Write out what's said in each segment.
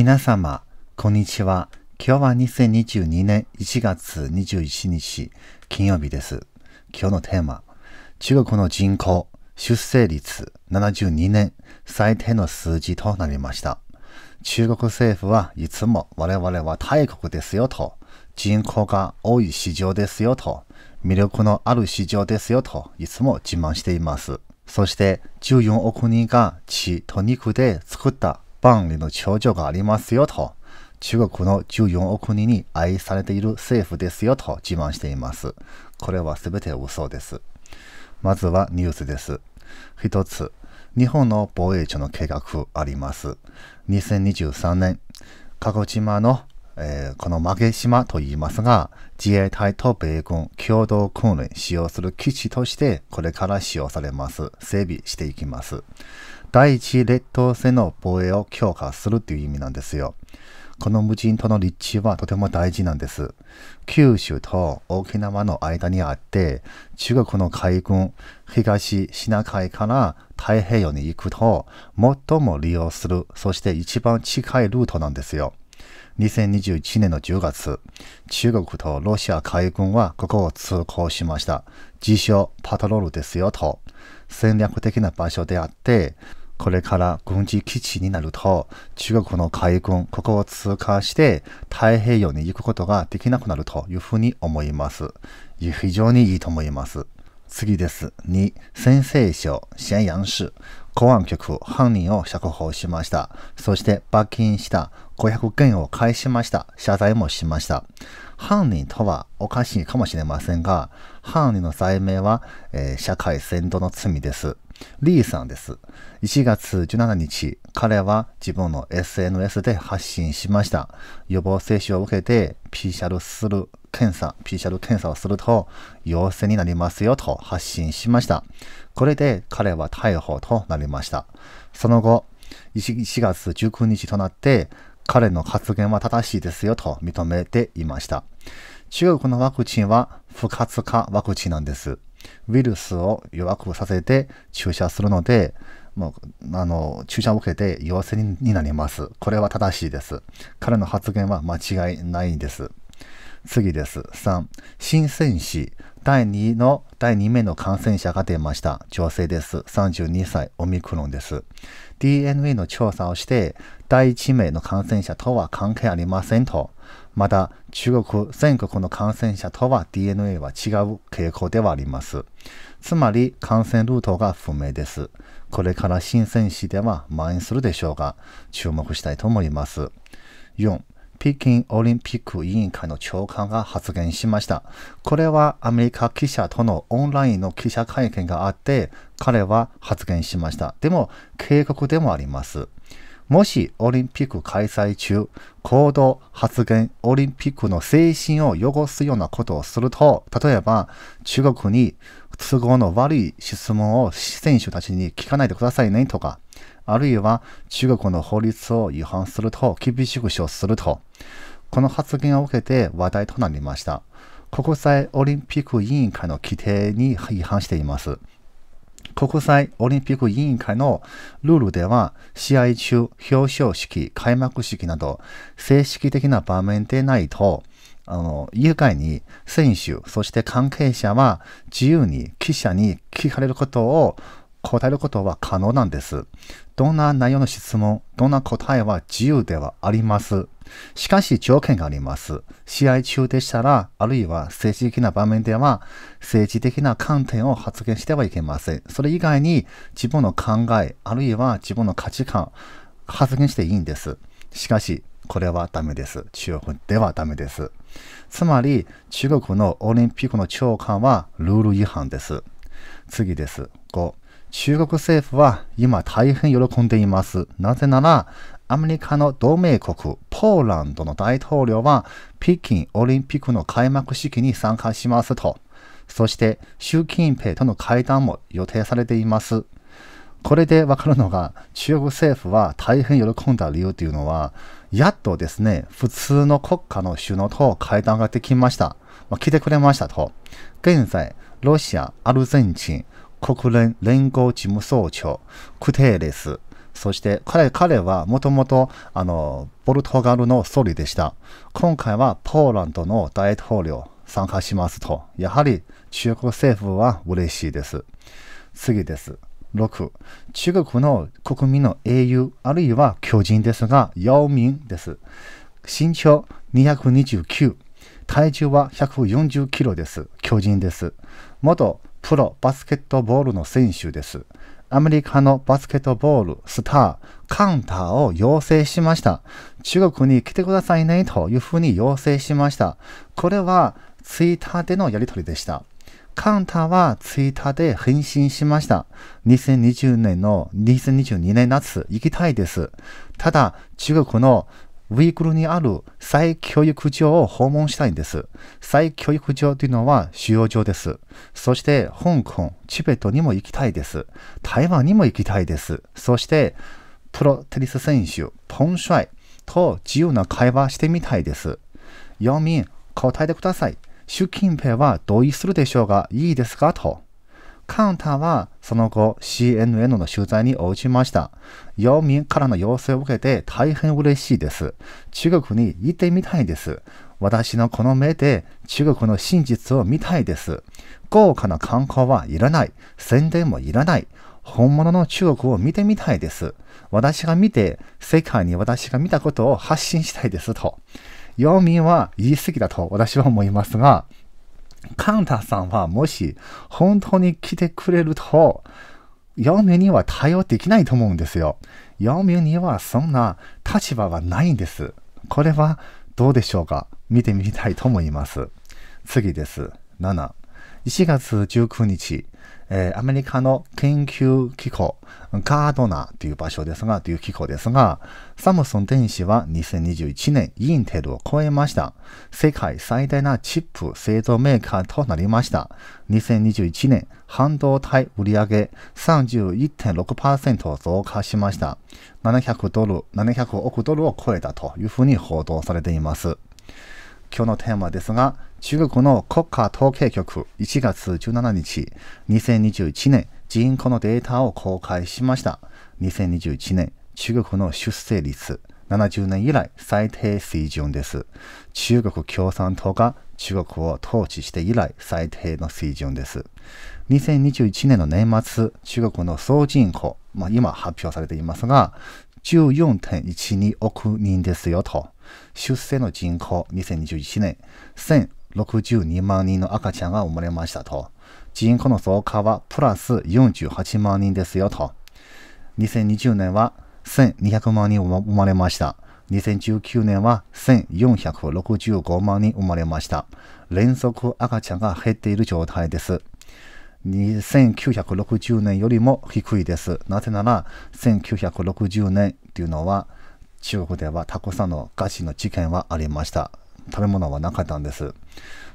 皆様、こんにちは。今日は2022年1月21日、金曜日です。今日のテーマ、中国の人口、出生率72年、最低の数字となりました。中国政府はいつも我々は大国ですよと、人口が多い市場ですよと、魅力のある市場ですよと、いつも自慢しています。そして14億人が血と肉で作った万里の長上がありますよと、中国の14億人に愛されている政府ですよと自慢しています。これは全て嘘です。まずはニュースです。一つ、日本の防衛庁の計画あります。2023年、鹿児島の、えー、この負島と言いますが、自衛隊と米軍共同訓練使用する基地としてこれから使用されます。整備していきます。第一列島線の防衛を強化するという意味なんですよ。この無人島の立地はとても大事なんです。九州と沖縄の間にあって、中国の海軍、東シナ海から太平洋に行くと、最も利用する、そして一番近いルートなんですよ。2021年の10月、中国とロシア海軍はここを通行しました。自称パトロールですよと。戦略的な場所であって、これから軍事基地になると、中国の海軍、ここを通過して太平洋に行くことができなくなるというふうに思います。非常にいいと思います。次です。2、先制省、咸阳市。公安局、犯人を釈放しました。そして罰金した500件を返しました。謝罪もしました。犯人とはおかしいかもしれませんが、犯人の罪名は、えー、社会扇動の罪です。リーさんです。1月17日、彼は自分の SNS で発信しました。予防接種を受けて PCR する検査、PCR 検査をすると陽性になりますよと発信しました。これで彼は逮捕となりました。その後、1月19日となって、彼の発言は正しいですよと認めていました。中国のワクチンは不活化ワクチンなんです。ウイルスを弱くさせて注射するので、もうあの注射を受けて陽性になります。これは正しいです。彼の発言は間違いないんです。次です。3、新セン第2の第2名の感染者が出ました。女性です。32歳、オミクロンです。DNA の調査をして、第1名の感染者とは関係ありませんと、また、中国全国の感染者とは DNA は違う傾向ではあります。つまり、感染ルートが不明です。これから新鮮ン市では蔓延するでしょうが、注目したいと思います。4、北京オリンピック委員会の長官が発言しました。これはアメリカ記者とのオンラインの記者会見があって、彼は発言しました。でも、警告でもあります。もしオリンピック開催中、行動、発言、オリンピックの精神を汚すようなことをすると、例えば中国に都合の悪い質問を選手たちに聞かないでくださいねとか、あるいは中国の法律を違反すると厳しく処すると、この発言を受けて話題となりました。国際オリンピック委員会の規定に違反しています。国際オリンピック委員会のルールでは、試合中、表彰式、開幕式など、正式的な場面でないと、あの、誘拐に選手、そして関係者は自由に記者に聞かれることを答えることは可能なんです。どんな内容の質問、どんな答えは自由ではあります。しかし条件があります。試合中でしたら、あるいは政治的な場面では、政治的な観点を発言してはいけません。それ以外に自分の考え、あるいは自分の価値観、発言していいんです。しかし、これはダメです。中国ではダメです。つまり、中国のオリンピックの長官はルール違反です。次です。5、中国政府は今大変喜んでいます。なぜなら、アメリカの同盟国、ポーランドの大統領は、北京オリンピックの開幕式に参加しますと。そして、習近平との会談も予定されています。これでわかるのが、中国政府は大変喜んだ理由というのは、やっとですね、普通の国家の首脳と会談ができました。まあ、来てくれましたと。現在、ロシア、アルゼンチン、国連連合事務総長、クテーレス、そして彼彼はもともとあのポルトガルの総理でした。今回はポーランドの大統領参加しますと、やはり中国政府は嬉しいです。次です。6中国の国民の英雄あるいは巨人ですが、姚明です。身長229、体重は140キロです。巨人です。元プロバスケットボールの選手です。アメリカのバスケットボールスター、カンターを要請しました。中国に来てくださいねというふうに要請しました。これはツイッターでのやりとりでした。カンターはツイッターで返信しました。2020年の2022年夏行きたいです。ただ、中国のウィークルにある再教育場を訪問したいんです。再教育場というのは収容所です。そして、香港、チベットにも行きたいです。台湾にも行きたいです。そして、プロテニス選手、ポンシャイと自由な会話してみたいです。4民、答えてください。習近平は同意するでしょうがいいですかと。カウンターはその後 CNN の取材に応じました。要民からの要請を受けて大変嬉しいです。中国に行ってみたいです。私のこの目で中国の真実を見たいです。豪華な観光はいらない。宣伝もいらない。本物の中国を見てみたいです。私が見て、世界に私が見たことを発信したいですと。要民は言い過ぎだと私は思いますが、カンタさんはもし本当に来てくれると、陽明には対応できないと思うんですよ。陽明にはそんな立場はないんです。これはどうでしょうか見てみたいと思います。次です。7。1月19日、えー、アメリカの研究機構、ガードナーという場所ですが、という機構ですが、サムソン電子は2021年、インテルを超えました。世界最大なチップ製造メーカーとなりました。2021年、半導体売上31.6%増加しました。700ドル、700億ドルを超えたというふうに報道されています。今日のテーマですが、中国の国家統計局1月17日、2021年人口のデータを公開しました。2021年、中国の出生率70年以来最低水準です。中国共産党が中国を統治して以来最低の水準です。2021年の年末、中国の総人口、まあ、今発表されていますが、14.12億人ですよと。出生の人口2021年62万人の赤ちゃんが生まれましたと。人口の増加はプラス48万人ですよと。2020年は1200万人生まれました。2019年は1465万人生まれました。連続赤ちゃんが減っている状態です。1 9 6 0年よりも低いです。なぜなら、1960年というのは、中国ではたくさんのガチの事件はありました。食べ物はなかったんです。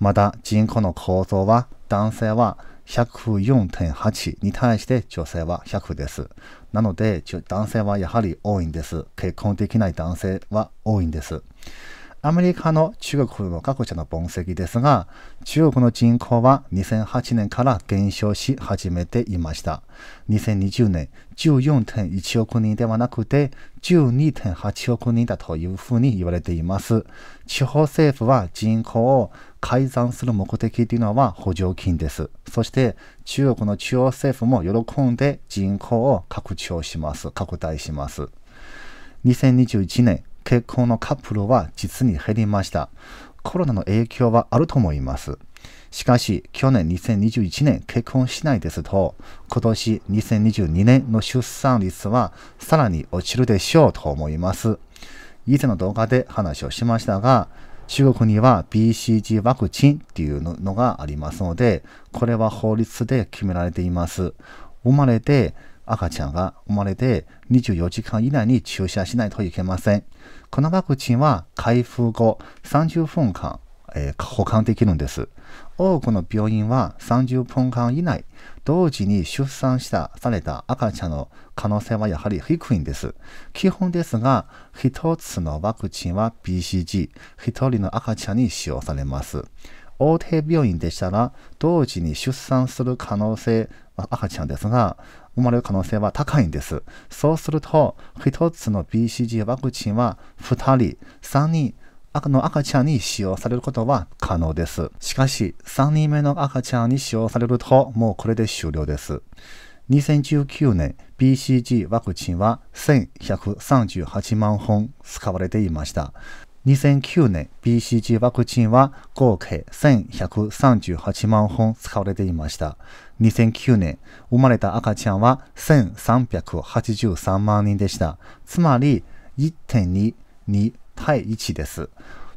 また、人口の構造は、男性は104.8に対して女性は100です。なので、男性はやはり多いんです。結婚できない男性は多いんです。アメリカの中国の各社の分析ですが、中国の人口は2008年から減少し始めていました。2020年、14.1億人ではなくて、12.8億人だというふうに言われています。地方政府は人口を改ざんする目的というのは補助金です。そして中国の中央政府も喜んで人口を拡張します。拡大します。2021年、結婚のカップルは実に減りました。コロナの影響はあると思います。しかし、去年2021年結婚しないですと、今年2022年の出産率はさらに落ちるでしょうと思います。以前の動画で話をしましたが、中国には BCG ワクチンっていうのがありますので、これは法律で決められています。生まれて赤ちゃんが生まれて24時間以内に注射しないといけません。このワクチンは開封後30分間、えー、保管できるんです。多くの病院は30分間以内、同時に出産したされた赤ちゃんの可能性はやはり低いんです。基本ですが、一つのワクチンは BCG、一人の赤ちゃんに使用されます。大手病院でしたら、同時に出産する可能性、赤ちゃんですが、生まれる可能性は高いんです。そうすると、1つの BCG ワクチンは2人、3人、の赤ちゃんに使用されることは可能です。しかし、3人目の赤ちゃんに使用されると、もうこれで終了です。2019年 BCG ワクチンは1138万本使われていました。2009年 BCG ワクチンは合計1138万本使われていました。2009年、生まれた赤ちゃんは1383万人でした。つまり1.22対1です。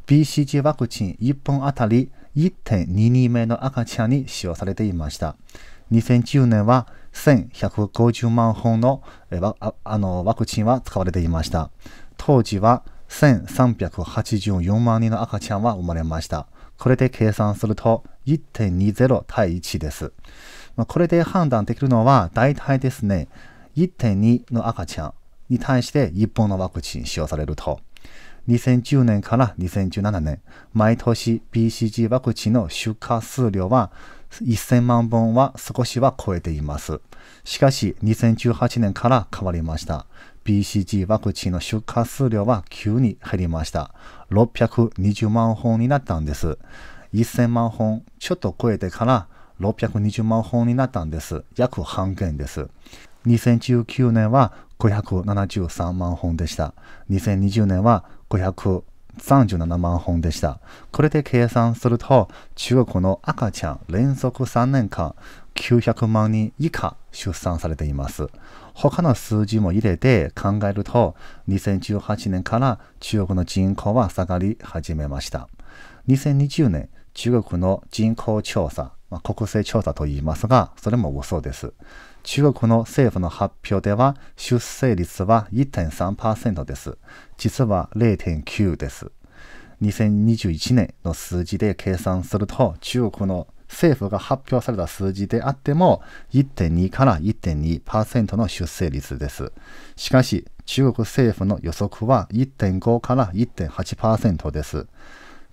BCG ワクチン1本あたり1.22名の赤ちゃんに使用されていました。2010年は1150万本のワクチンは使われていました。当時は1384万人の赤ちゃんは生まれました。これで計算すると1.20対1です。これで判断できるのは大体ですね、1.2の赤ちゃんに対して1本のワクチン使用されると、2010年から2017年、毎年 BCG ワクチンの出荷数量は1000万本は少しは超えています。しかし、2018年から変わりました。BCG ワクチンの出荷数量は急に減りました。620万本になったんです。1000万本ちょっと超えてから620万本になったんです。約半減です。2019年は573万本でした。2020年は537万本でした。これで計算すると、中国の赤ちゃん連続3年間900万人以下出産されています。他の数字も入れて考えると、2018年から中国の人口は下がり始めました。2020年、中国の人口調査、まあ、国勢調査と言いますが、それも嘘です。中国の政府の発表では、出生率は1.3%です。実は0.9です。2021年の数字で計算すると、中国の政府が発表された数字であっても1.2から1.2%の出生率です。しかし、中国政府の予測は1.5から1.8%です。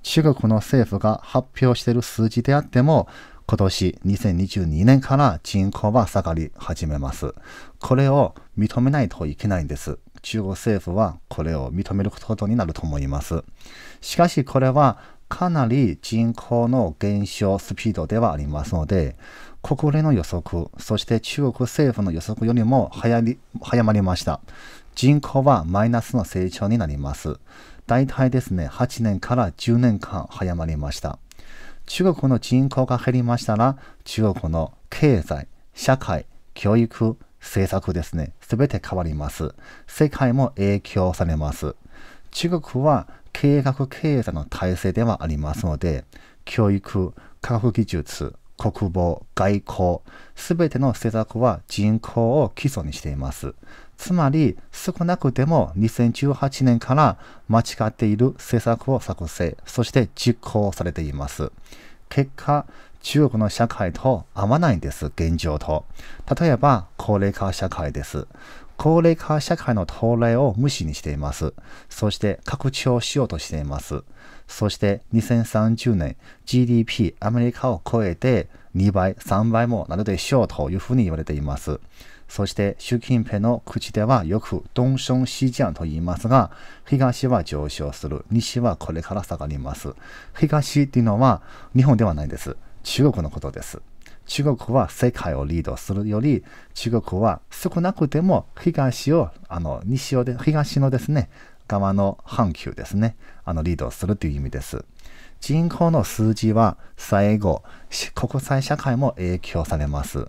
中国の政府が発表している数字であっても、今年2022年から人口は下がり始めます。これを認めないといけないんです。中国政府はこれを認めることになると思います。しかしこれはかなり人口の減少スピードではありますので、国連の予測、そして中国政府の予測よりも早まりました。人口はマイナスの成長になります。大体ですね、8年から10年間早まりました。中国の人口が減りましたら、中国の経済、社会、教育、政策ですね、すべて変わります。世界も影響されます。中国は経営学経済の体制ではありますので、教育、科学技術、国防、外交、すべての政策は人口を基礎にしています。つまり、少なくても2018年から間違っている政策を作成、そして実行されています。結果、中国の社会と合わないんです、現状と。例えば、高齢化社会です。高齢化社会の到来を無視にしています。そして拡張しようとしています。そして2030年 GDP アメリカを超えて2倍、3倍もなるでしょうというふうに言われています。そして習近平の口ではよくドンションシジャンと言いますが、東は上昇する、西はこれから下がります。東っていうのは日本ではないです。中国のことです。中国は世界をリードするより、中国は少なくても東を、あの、西をで、東のですね、側の半球ですね、あの、リードするという意味です。人口の数字は最後、国際社会も影響されます。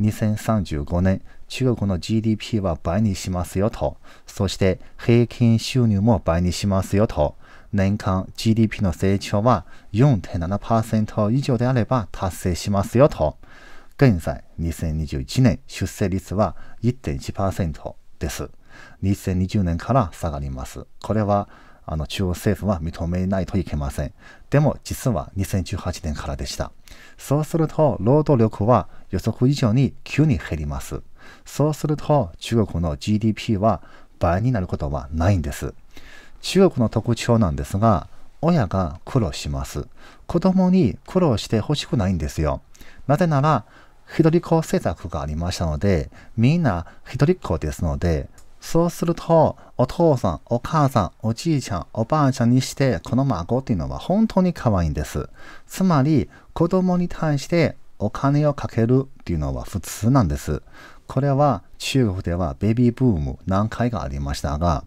2035年、中国の GDP は倍にしますよと、そして平均収入も倍にしますよと、年間 GDP の成長は4.7%以上であれば達成しますよと、現在、2021年出生率は1.1%です。2020年から下がります。これは、あの、中央政府は認めないといけません。でも、実は2018年からでした。そうすると、労働力は予測以上に急に減ります。そうすると、中国の GDP は倍になることはないんです。中国の特徴なんですが、親が苦労します。子供に苦労してほしくないんですよ。なぜなら、一人子政策がありましたので、みんな一人っ子ですので、そうすると、お父さん、お母さん、おじいちゃん、おばあちゃんにして、この孫っていうのは本当に可愛いんです。つまり、子供に対してお金をかけるっていうのは普通なんです。これは中国ではベビーブーム何回がありましたが、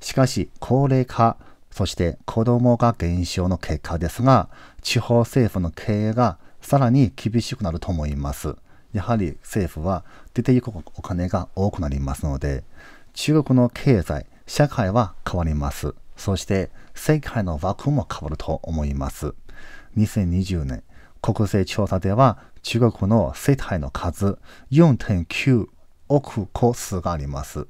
しかし高齢化、そして子供が減少の結果ですが、地方政府の経営がさらに厳しくなると思います。やはり政府は出ていくお金が多くなりますので、中国の経済、社会は変わります。そして、世界の枠も変わると思います。2020年、国勢調査では、中国の世帯の数、4.9億個数があります。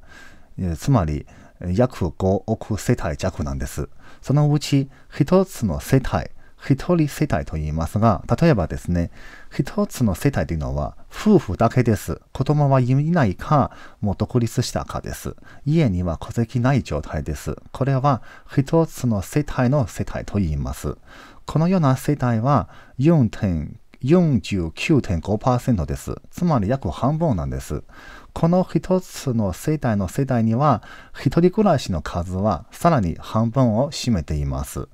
つまり、約5億世帯弱なんです。そのうち、1つの世帯、一人世帯と言いますが、例えばですね、一つの世帯というのは夫婦だけです。子供はいないか、もう独立したかです。家には戸籍ない状態です。これは一つの世帯の世帯と言います。このような世帯は49.5%です。つまり約半分なんです。この一つの世帯の世帯には、一人暮らしの数はさらに半分を占めています。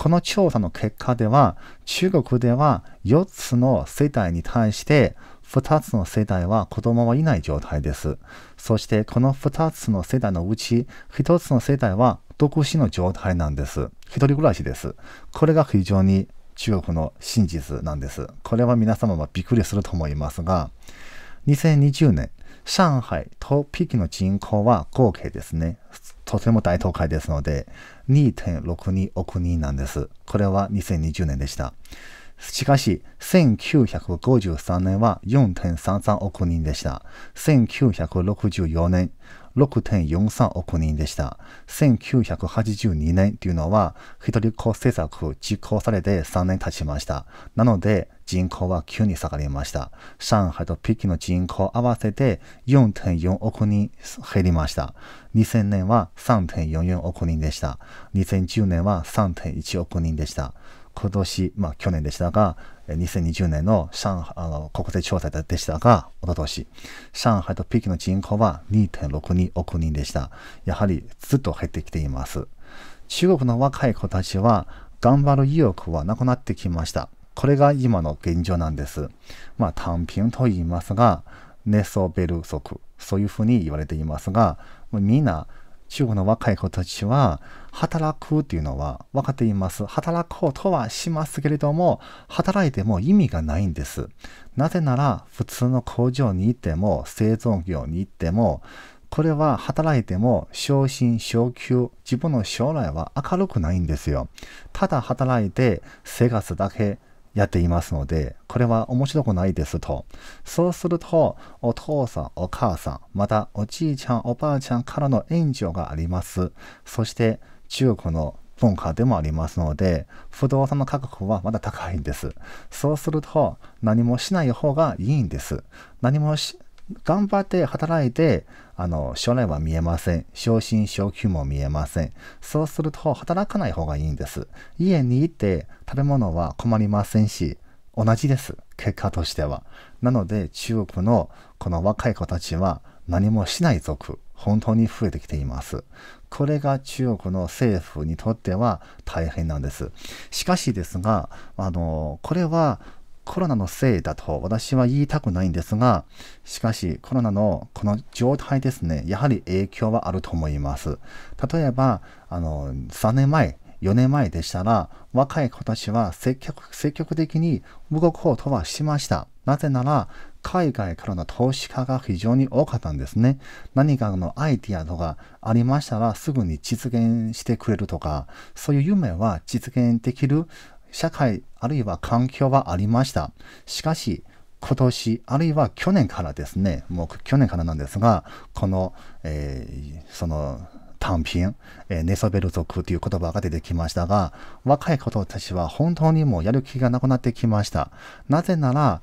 この調査の結果では、中国では4つの世代に対して2つの世代は子供はいない状態です。そしてこの2つの世代のうち1つの世代は独身の状態なんです。一人暮らしです。これが非常に中国の真実なんです。これは皆様はびっくりすると思いますが、2020年、上海と北京の人口は合計ですね。とても大都会ですので、2.62億人なんです。これは2020年でした。しかし、1953年は4.33億人でした。1964年、6.43億人でした。1982年というのは、一人っ子政策実行されて3年経ちました。なので、人口は急に下がりました。上海と北京の人口合わせて4.4億人減りました。2000年は3.44億人でした。2010年は3.1億人でした。今年、まあ去年でしたが、2020年の上海あの国勢調査でしたが、おととし、上海と北京の人口は2.62億人でした。やはりずっと減ってきています。中国の若い子たちは頑張る意欲はなくなってきました。これが今の現状なんです。まあ単品と言いますが、ネソベル族、そういうふうに言われていますが、みんな中国の若い子たちは、働くっていうのは分かっています。働こうとはしますけれども、働いても意味がないんです。なぜなら、普通の工場に行っても、製造業に行っても、これは働いても昇進昇給、自分の将来は明るくないんですよ。ただ働いて生活だけやっていますので、これは面白くないですと。そうすると、お父さん、お母さん、またおじいちゃん、おばあちゃんからの援助があります。そして、中国の文化でもありますので、不動産の価格はまだ高いんです。そうすると、何もしない方がいいんです。何もし、頑張って働いて、あの、将来は見えません。昇進昇給も見えません。そうすると、働かない方がいいんです。家にいて食べ物は困りませんし、同じです。結果としては。なので、中国のこの若い子たちは何もしない族、本当に増えてきています。これが中国の政府にとっては大変なんです。しかしですが、あの、これはコロナのせいだと私は言いたくないんですが、しかしコロナのこの状態ですね、やはり影響はあると思います。例えば、あの、3年前、4年前でしたら、若い子たちは積極積極的に動こうとはしました。なぜなら、海外からの投資家が非常に多かったんですね。何かのアイディアとかありましたらすぐに実現してくれるとか、そういう夢は実現できる社会あるいは環境はありました。しかし、今年あるいは去年からですね、もう去年からなんですが、この、えー、その短編、えー、寝そべる族という言葉が出てきましたが、若い子たちは本当にもうやる気がなくなってきました。なぜなら、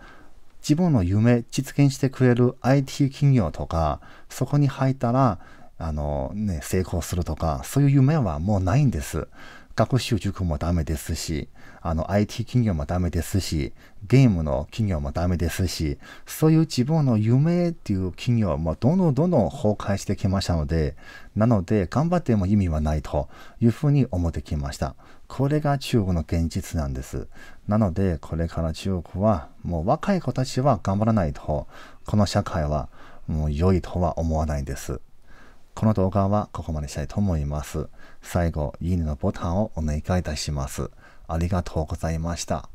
自分の夢実現してくれる IT 企業とか、そこに入ったら、あのね、成功するとか、そういう夢はもうないんです。学習塾もダメですし、あの IT 企業もダメですし、ゲームの企業もダメですし、そういう自分の夢っていう企業もどんどんどんどん崩壊してきましたので、なので頑張っても意味はないというふうに思ってきました。これが中国の現実なんです。なので、これから中国はもう若い子たちは頑張らないと、この社会はもう良いとは思わないんです。この動画はここまでしたいと思います。最後、いいねのボタンをお願いいたします。ありがとうございました。